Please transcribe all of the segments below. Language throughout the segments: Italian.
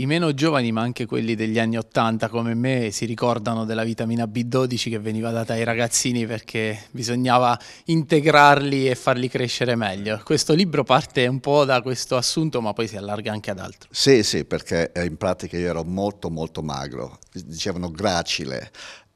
i meno giovani, ma anche quelli degli anni 80 come me, si ricordano della vitamina B12 che veniva data ai ragazzini perché bisognava integrarli e farli crescere meglio. Questo libro parte un po' da questo assunto, ma poi si allarga anche ad altro. Sì, sì, perché eh, in pratica io ero molto molto magro, dicevano gracile,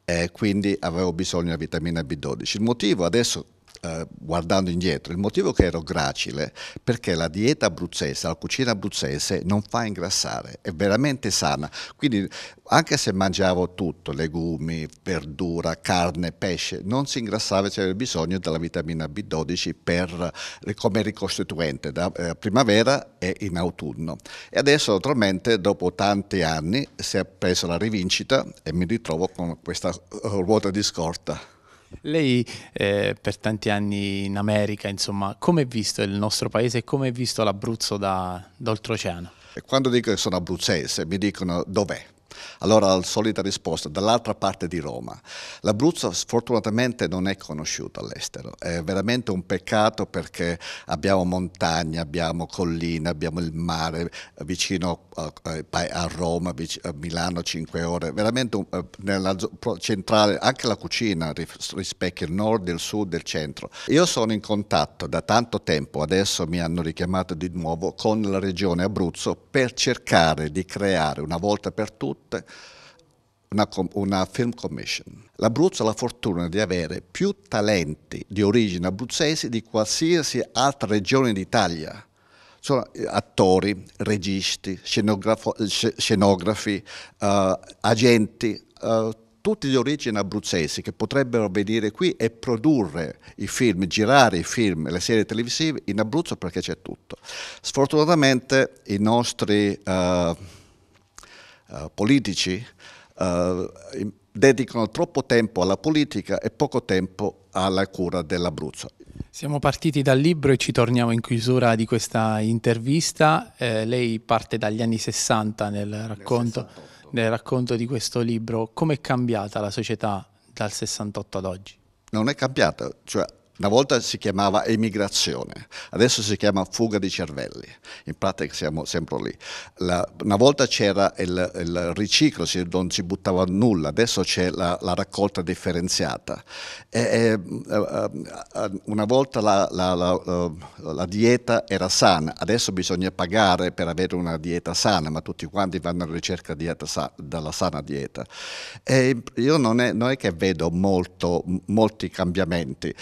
e eh, quindi avevo bisogno di vitamina B12. Il motivo adesso eh, guardando indietro, il motivo che ero gracile perché la dieta abruzzese, la cucina abruzzese non fa ingrassare, è veramente sana. Quindi anche se mangiavo tutto, legumi, verdura, carne, pesce, non si ingrassava, c'era bisogno della vitamina B12 per, eh, come ricostituente da eh, primavera e in autunno. E adesso naturalmente dopo tanti anni si è preso la rivincita e mi ritrovo con questa eh, ruota di scorta. Lei eh, per tanti anni in America, insomma, come è visto il nostro paese e come è visto l'Abruzzo da, da Quando dico che sono abruzzese mi dicono dov'è? Allora la solita risposta, dall'altra parte di Roma. L'Abruzzo sfortunatamente non è conosciuto all'estero, è veramente un peccato perché abbiamo montagne, abbiamo colline, abbiamo il mare vicino a Roma, a Milano 5 ore, veramente un, eh, nella centrale, anche la cucina rispecchia il nord, il sud, il centro. Io sono in contatto da tanto tempo, adesso mi hanno richiamato di nuovo, con la regione Abruzzo per cercare di creare una volta per tutte una, una, film commission. L'Abruzzo ha la fortuna di avere più talenti di origine abruzzese di qualsiasi altra regione d'Italia. Sono eh, attori, registi, scenografi, uh, agenti, uh, tutti di origine abruzzese che potrebbero venire qui e produrre i film, girare i film, le serie televisive in Abruzzo perché c'è tutto. Sfortunatamente i nostri... Uh, eh, politici uh, dedicano troppo tempo alla politica e poco tempo alla cura dell'Abruzzo. Siamo partiti dal libro e ci torniamo in chiusura di questa intervista. Eh, lei parte dagli anni 60 nel racconto, nel racconto di questo libro. Come è cambiata la società dal 68 ad oggi? Non è cambiata, cioè una volta si chiamava emigrazione, adesso si chiama fuga di cervelli, in pratica siamo sempre lì. La, una volta c'era il, il riciclo, si, non si buttava nulla, adesso c'è la, la raccolta differenziata. E, e, eh, eh, una volta la, eh, la, dieta era sana, adesso bisogna pagare per avere una dieta sana, ma tutti quanti vanno alla ricerca dieta, della sana dieta. E io non è, non è che vedo molto, molti cambiamenti.